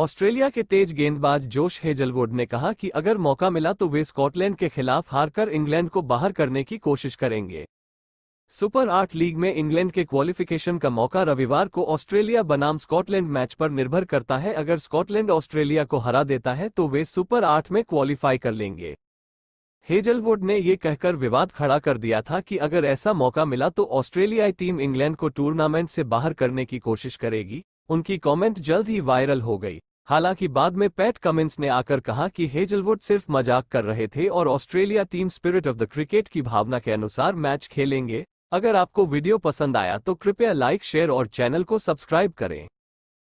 Australia के तेज गेंदबाज Josh Hazlewood ने कहा कि अगर मौका मिला तो वे स्कॉटलैंड के खिलाफ हारकर इंग्लैंड को बाहर करने की कोशिश करेंगे सुपर आठ लीग में इंग्लैंड के क्वालिफिकेशन का मौका रविवार को ऑस्ट्रेलिया बनाम स्कॉटलैंड मैच पर निर्भर करता है अगर स्कॉटलैंड ऑस्ट्रेलिया को हरा देता है तो वे सुपर आठ में क्वालिफाई कर लेंगे हेजलवुड ने ये कहकर विवाद खड़ा कर दिया था कि अगर ऐसा मौका मिला तो ऑस्ट्रेलियाई टीम इंग्लैंड को टूर्नामेंट से बाहर करने की कोशिश करेगी उनकी कमेंट जल्द ही वायरल हो गई हालांकि बाद में पैट कमिंस ने आकर कहा कि हेजलवुड सिर्फ मजाक कर रहे थे और Australia team spirit of the cricket की भावना के अनुसार मैच खेलेंगे अगर आपको वीडियो पसंद आया तो कृपया लाइक शेयर और चैनल को सब्सक्राइब करें